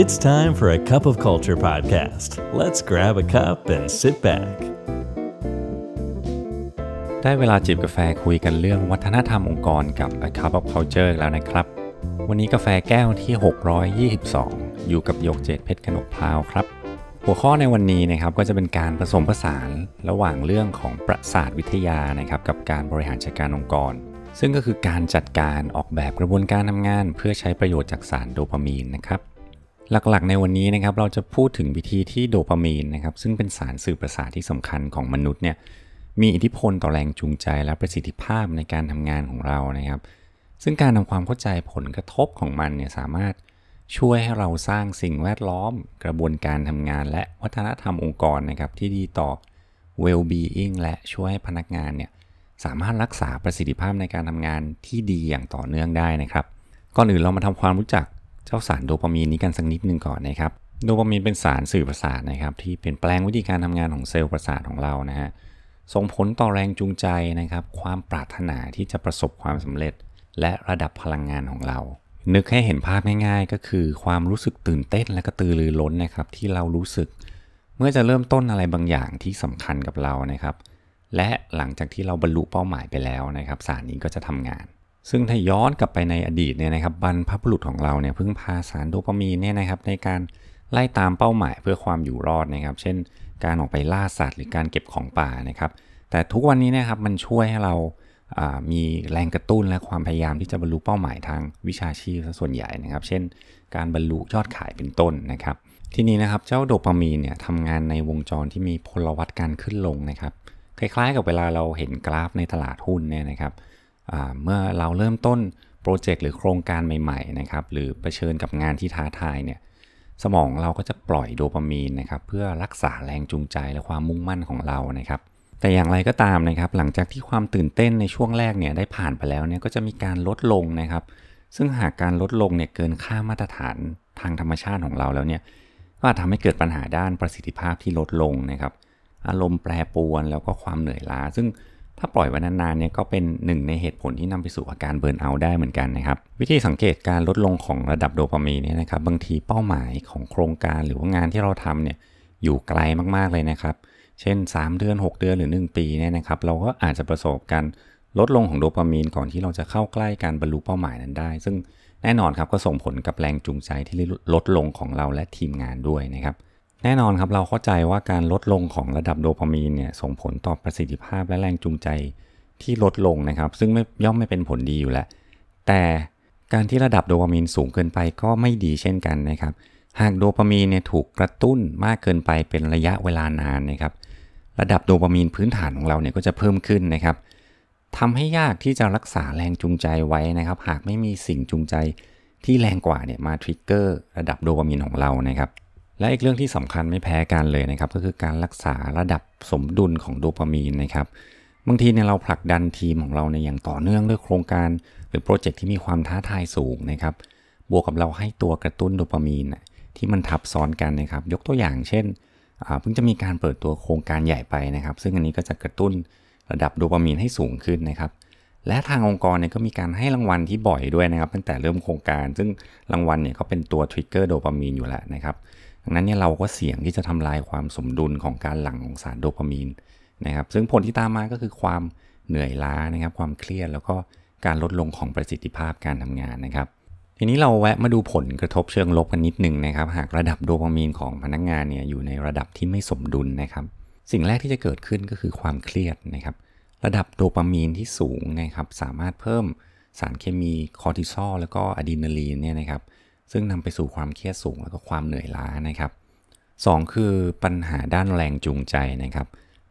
It's time for a Cup of Culture podcast. Let's grab a cup and sit back. ได้เวลาจิบกาแฟคุยกันเรื่องวัฒนธรรมองค์กรกับ A Cup of Culture แล้วนะครับ วันนี้กาแฟแก้วที่ 622 อยู่กับยกเจตเพชรกนกพาวครับ หัวข้อในวันนี้นะครับก็จะเป็นการผสมผสานระหว่างเรื่องของประสาทวิทยา นะครับกับการบริหารจัดการองค์กรซึ่งก็คือการจัดการออกแบบกระบวนการทำงาน เพื่อใช้ประโยชน์จากสารโดปามีนนะครับหลักๆในวันนี้นะครับเราจะพูดถึงวิธีที่โดปามีนนะครับซึ่งเป็นสารสื่อประสาทที่สำคัญของมนุษย์เนี่ยมีอิทธิพลต่อแรงจูงใจและประสิทธิภาพในการทำงานของเรานะครับ ซึ่งการทำความเข้าใจผลกระทบของมันเนี่ยสามารถช่วยให้เราสร้างสิ่งแวดล้อมกระบวนการทำงาน และวัฒนธรรมองค์กรนะครับที่ดีต่อ well-being และช่วยให้พนักงานเนี่ยสามารถรักษาประสิทธิภาพในการทำงานที่ดีอย่างต่อเนื่องได้นะครับก่อนอื่นเรามาทำความรู้จักเจ้าสารโดปามีนนี้กันสักนิดนึงก่อนนะครับโดปามีนเป็นสารสื่อประสาทนะครับ ที่เปลี่ยนแปลงวิธีการทำงานของเซลล์ประสาทของเรานะฮะส่งผลต่อแรงจูงใจนะครับ ความปรารถนาที่จะประสบความสำเร็จ และระดับพลังงานของเรา นึกให้เห็นภาพง่ายๆก็คือ ความรู้สึกตื่นเต้น และก็ตือรือร้นนะครับ ที่เรารู้สึก เมื่อจะเริ่มต้นอะไรบางอย่างที่สำคัญกับเรานะครับและหลังจากที่เราบรรลุเป้าหมายไปแล้วนะครับ สารนี้ก็จะทำงาน ซึ่งถ้าย้อนกลับไปในอดีตเนี่ยนะครับ บรรพบุรุษของเราเนี่ยเพิ่งพาสารโดปามีนเนี่ยนะครับ ในการไล่ตามเป้าหมายเพื่อความอยู่รอดนะครับ เช่นการออกไปล่าสัตว์ หรือการเก็บของป่านะครับ แต่ทุกวันนี้นะครับมันช่วยให้เรามีแรงกระตุ้นและความพยายามที่จะบรรลุเป้าหมายทางวิชาชีพส่วนใหญ่นะครับ เช่น การบรรลุยอดขายเป็นต้นนะครับ ทีนี้นะครับเจ้าโดปามีนเนี่ยทำงานในวงจรที่มีพลวัตการขึ้นลงนะครับคล้ายๆกับเวลาเราเห็นกราฟในตลาดหุ้นเนี่ยนะครับเมื่อเราเริ่มต้นโปรเจกต์หรือโครงการใหม่ๆนะครับหรือเผชิญกับงานที่ท้าทายเนี่ยสมองเราก็จะปล่อยโดปามีนนะครับเพื่อรักษาแรงจูงใจและความมุ่งมั่นของเรานะครับ แต่อย่างไรก็ตามนะครับ หลังจากที่ความตื่นเต้นในช่วงแรกเนี่ยได้ผ่านไปแล้วเนี่ยก็จะมีการลดลงนะครับ ซึ่งหากการลดลงเนี่ยเกินค่ามาตรฐานทางธรรมชาติของเราแล้วเนี่ยก็อาจทำให้เกิดปัญหาด้านประสิทธิภาพที่ลดลงนะครับอารมณ์แปรปรวนแล้วก็ความเหนื่อยล้า ซึ่งถ้าปล่อยไว้นานๆเนี่ยก็เป็นหนึ่งในเหตุผลที่นำไปสู่อาการเบิร์นเอาได้เหมือนกันนะครับวิธีสังเกตการลดลงของระดับโดปามีนเนี่ยนะครับบางทีเป้าหมายของโครงการหรือว่างานที่เราทำเนี่ยอยู่ไกลมากๆเลยนะครับ เช่น 3 เดือน 6 เดือนหรือ 1 ปีเนี่ยนะครับเราก็อาจจะประสบการลดลงของโดปามีนก่อนที่เราจะเข้าใกล้การบรรลุ เป้าหมายนั้นได้ ซึ่งแน่นอนครับก็ส่งผลกับแรงจูงใจที่ลดลงของเราและทีมงานด้วยนะครับแน่นอนครับ เราเข้าใจว่าการลดลงของระดับโดปามีนเนี่ยส่งผลต่อประสิทธิภาพและแรงจูงใจที่ลดลงนะครับ ซึ่งไม่ย่อมไม่เป็นผลดีอยู่แล้ว แต่การที่ระดับโดปามีนสูงเกินไปก็ไม่ดีเช่นกันนะครับหากโดปามีนเนี่ยถูกกระตุ้นมากเกินไปเป็นระยะเวลานานนะครับระดับโดปามีนพื้นฐานของเราเนี่ยก็จะเพิ่มขึ้นนะครับทำให้ยากที่จะรักษาแรงจูงใจไว้นะครับ หากไม่มีสิ่งจูงใจที่แรงกว่าเนี่ยมาทริกเกอร์ระดับโดปามีนของเรานะครับและอีกเรื่องที่สำคัญไม่แพ้กันเลยนะครับ ก็คือการรักษาระดับสมดุลของโดปามีนนะครับบางทีเนี่ยเราผลักดันทีมของเราในอย่างต่อเนื่องด้วยโครงการ หรือโปรเจกต์ที่มีความท้าทายสูงนะครับบวกกับเราให้ตัวกระตุ้นโดปามีนที่มันทับซ้อนกันนะครับยกตัวอย่างเช่นเพิ่งจะมีการเปิดตัวโครงการใหญ่ไปนะครับซึ่งอันนี้ก็จะกระตุ้นระดับโดปามีนให้สูงขึ้นนะครับและทางองค์กรเนี่ยก็มีการให้รางวัลที่บ่อยด้วยนะครับตั้งแต่เริ่มโครงการ ซึ่งรางวัลเนี่ยก็เป็นตัวทริกเกอร์โดปามีนอยู่แล้วนะครับดังนั้นเนี่ยเราก็เสี่ยงที่จะทำลายความสมดุลของการหลั่งของสารโดพามีนนะครับซึ่งผลที่ตามมาก็คือความเหนื่อยล้านะครับ ความเครียดแล้วก็การลดลงของประสิทธิภาพการทำงานนะครับ ทีนี้เราแวะมาดูผลกระทบเชิงลบกันนิดหนึ่งนะครับหากระดับโดพามีนของพนักงานเนี่ยอยู่ในระดับที่ไม่สมดุลนะครับสิ่งแรกที่จะเกิดขึ้นก็คือความเครียดนะครับระดับโดปามีนที่สูงนะครับสามารถเพิ่มสารเคมีคอร์ติซอลแล้วก็อะดรีนาลีนเนี่ยนะครับซึ่งนำไปสู่ความเครียดสูงแล้วก็ความเหนื่อยล้านะครับ2คือปัญหาด้านแรงจูงใจนะครับ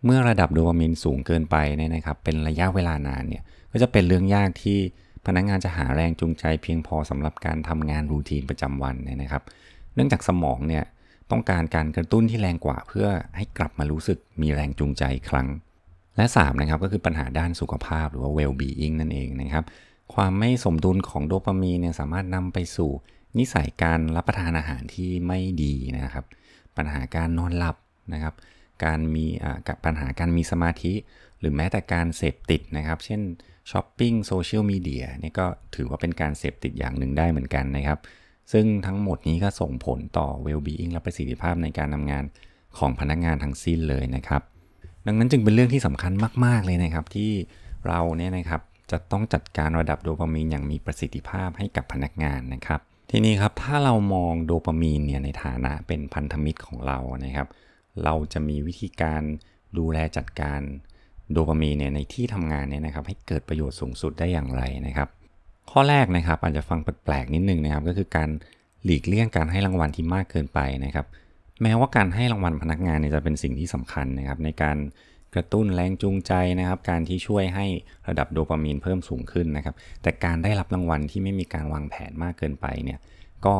เมื่อระดับโดปามีนสูงเกินไปเนี่ยนะครับ เป็นระยะเวลานานเนี่ย ก็จะเป็นเรื่องยากที่พนักงงานจะหาแรงจูงใจ เพียงพอสำหรับการทำงานรูทีนประจำวันเนี่ยนะครับ เนื่องจากสมองเนี่ยต้องการการกระตุ้นที่แรงกว่าเพื่อให้กลับมารู้สึกมีแรงจูงใจครั้ง และ3นะครับก็คือปัญหาด้านสุขภาพหรือว่า well being นั่นเองนะครับ ความไม่สมดุลของโดปามีนเนี่ยสามารถนำไปสู่นิสัยการรับประทานอาหารที่ไม่ดีนะครับ ปัญหาการนอนหลับนะครับ การมีปัญหาการมีสมาธิ หรือแม้แต่การเสพติดนะครับ เช่นช้อปปิ้งโซเชียลมีเดียนี่ก็ถือว่าเป็นการเสพติดอย่างหนึ่งได้เหมือนกันนะครับ ซึ่งทั้งหมดนี้ก็ส่งผลต่อ well-being และประสิทธิภาพในการทำงานของพนักงานทั้งสิ้นเลยนะครับ ดังนั้นจึงเป็นเรื่องที่สำคัญมาก ๆ เลยนะครับที่เราเนี่ยนะครับจะต้องจัดการระดับโดปามีนอย่างมีประสิทธิภาพให้กับพนักงานนะครับทีนี้ครับถ้าเรามองโดปามีนเนี่ยในฐานะเป็นพันธมิตรของเรานะครับเราจะมีวิธีการดูแลจัดการโดปามีนเนี่ยในที่ทำงานเนี่ยนะครับให้เกิดประโยชน์สูงสุดได้อย่างไรนะครับข้อแรกนะครับอาจจะฟังแปลกๆนิดนึงนะครับก็คือการหลีกเลี่ยงการให้รางวัลที่มากเกินไปนะครับ แม้ว่าการให้รางวัลพนักงานเนี่ยจะเป็นสิ่งที่สำคัญนะครับ ในการกระตุ้นแรงจูงใจนะครับการที่ช่วยให้ระดับโดปามีนเพิ่มสูงขึ้นนะครับแต่การได้รับรางวัลที่ไม่มีการวางแผนมากเกินไปเนี่ยก็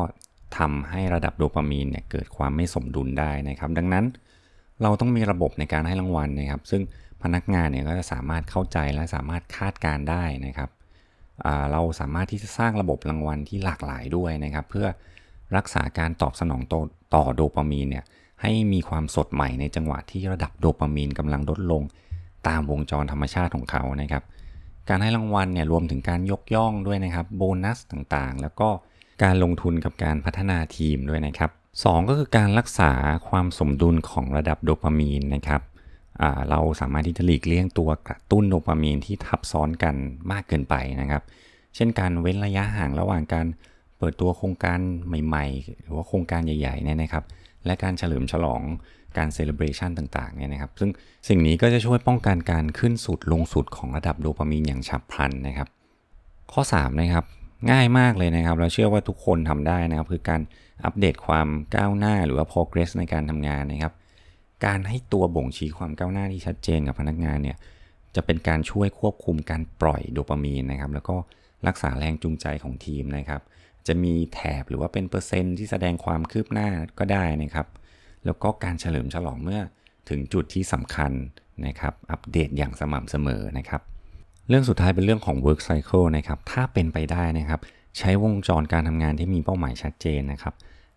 ทำให้ระดับโดปามีนเนี่ยเกิดความไม่สมดุลได้นะครับดังนั้น เราต้องมีระบบในการให้รางวัลนะครับ ซึ่งพนักงานเนี่ยก็จะสามารถเข้าใจและสามารถคาดการได้นะครับเราสามารถที่จะสร้างระบบรางวัลที่หลากหลายด้วยนะครับเพื่อรักษาการตอบสนองต่อโดปามีนเนี่ยให้มีความสดใหม่ในจังหวะที่ระดับโดปามีนกำลังลดลงตามวงจรธรรมชาติของเขานะครับ การให้รางวัลเนี่ยรวมถึงการยกย่องด้วยนะครับโบนัสต่างๆ แล้วก็การลงทุนกับการพัฒนาทีมด้วยนะครับสก็คือการรักษาความสมดุลของระดับโดปามีนนะครับเราสามารถที่จะหลีกเลี่ยงตัวกระตุ้นโดปามีนที่ทับซ้อนกันมากเกินไปนะครับเช่นการเว้นระยะห่างระหว่างการเปิดตัวโครงการใหม่ๆ หรือว่าโครงการใหญ่ๆเนี่ยนะครับและการเฉลิมฉลองการเซเลบรชันต่าง ๆ เนี่ยนะครับ ซึ่งสิ่งนี้ก็จะช่วยป้องกันการขึ้นสุด ลงสุดของระดับโดปามีนอย่างฉับพลันนะครับ ข้อ 3 นะครับ ง่ายมากเลยนะครับ เราเชื่อว่าทุกคนทำได้นะครับ คือการอัปเดตความก้าวหน้าหรือว่า progress ในการทำงานนะครับ การให้ตัวบ่งชี้ความก้าวหน้าที่ชัดเจนกับพนักงานเนี่ย จะเป็นการช่วยควบคุมการปล่อยโดปามีนนะครับแล้วก็รักษาแรงจูงใจของทีมนะครับจะมีแถบหรือว่าเป็นเปอร์เซ็นต์ที่แสดงความคืบหน้าก็ได้นะครับ แล้วก็การเฉลิมฉลองเมื่อถึงจุดที่สำคัญ นะครับ อัปเดตอย่างสม่ำเสมอ นะครับ เรื่องสุดท้ายเป็นเรื่องของ work cycle นะครับ ถ้าเป็นไปได้นะครับ ใช้วงจรการทำงานที่มีเป้าหมายชัดเจนนะครับ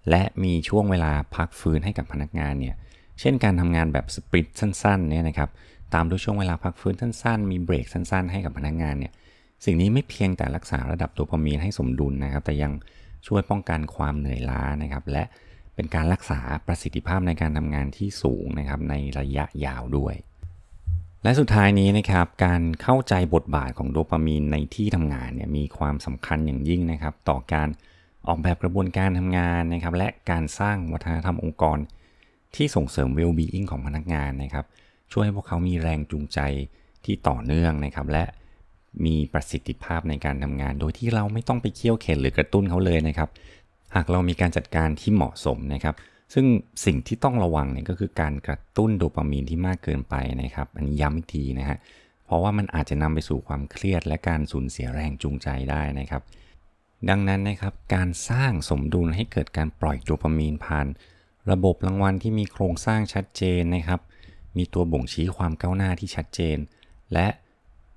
และมีช่วงเวลาพักฟื้นให้กับพนักงานเนี่ย เช่นการทำงานแบบสปริตสั้นๆเนี่ยนะครับ ตามด้วยช่วงเวลาพักฟื้นสั้นๆ มีเบรกสั้นๆให้กับพนักงานเนี่ยสิ่งนี้ไม่เพียงแต่รักษาระดับตัวพมีนให้สมดุลนะครับแต่ยังช่วยป้องกันความเหนื่อยล้านะครับและเป็นการรักษาประสิทธิภาพในการทำงานที่สูงนะครับในระยะยาวด้วยและสุดท้ายนี้นะครับการเข้าใจบทบาทของโดปามีนในที่ทำงานเนี่ยมีความสำคัญอย่างยิ่งนะครับต่อการออกแบบกระบวนการทำงานนะครับและการสร้างวัฒนธรรมองค์กร ที่ส่งเสริม well-being ของพนักงานนะครับช่วยให้พวกเขามีแรงจูงใจที่ต่อเนื่องนะครับและมีประสิทธิภาพในการทำงาน โดยที่เราไม่ต้องไปเคี่ยวเข็นหรือกระตุ้นเขาเลยนะครับ หากเรามีการจัดการที่เหมาะสมนะครับ ซึ่งสิ่งที่ต้องระวังเนี่ยก็คือการกระตุ้นโดปามีนที่มากเกินไปนะครับอันนี้ย้ำอีกทีนะฮะ เพราะว่ามันอาจจะนำไปสู่ความเครียดและการสูญเสียแรงจูงใจได้นะครับ ดังนั้นนะครับการสร้างสมดุลให้เกิดการปล่อยโดปามีนผ่านระบบรางวัลที่มีโครงสร้างชัดเจนนะครับ มีตัวบ่งชี้ความก้าวหน้าที่ชัดเจน และ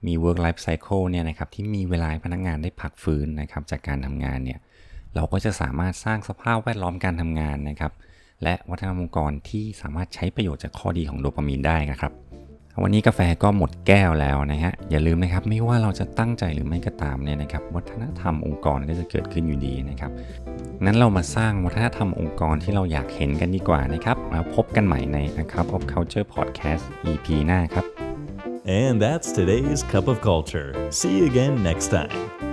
มี work life cycle เนี่ยนะครับ ที่มีเวลาพนักงานได้พักฟื้นนะครับ จากการทำงานเนี่ยเราก็จะสามารถสร้างสภาพแวดล้อมการทำงานนะครับและวัฒนธรรมองค์กรที่สามารถใช้ประโยชน์จากข้อดีของโดปามีนได้นะครับวันนี้กาแฟก็หมดแก้วแล้วนะฮะอย่าลืมนะครับ ไม่ว่าเราจะตั้งใจหรือไม่ก็ตามเนี่ยนะครับ วัฒนธรรมองค์กรก็จะเกิดขึ้นอยู่ดีนะครับนั้นเรามาสร้างวัฒนธรรมองค์กรที่เราอยากเห็นกันดีกว่านะครับมาพบกันใหม่ในนะครับ of Culture Podcast EP หน้าครับ And that's today's Cup of Culture. See you again next time.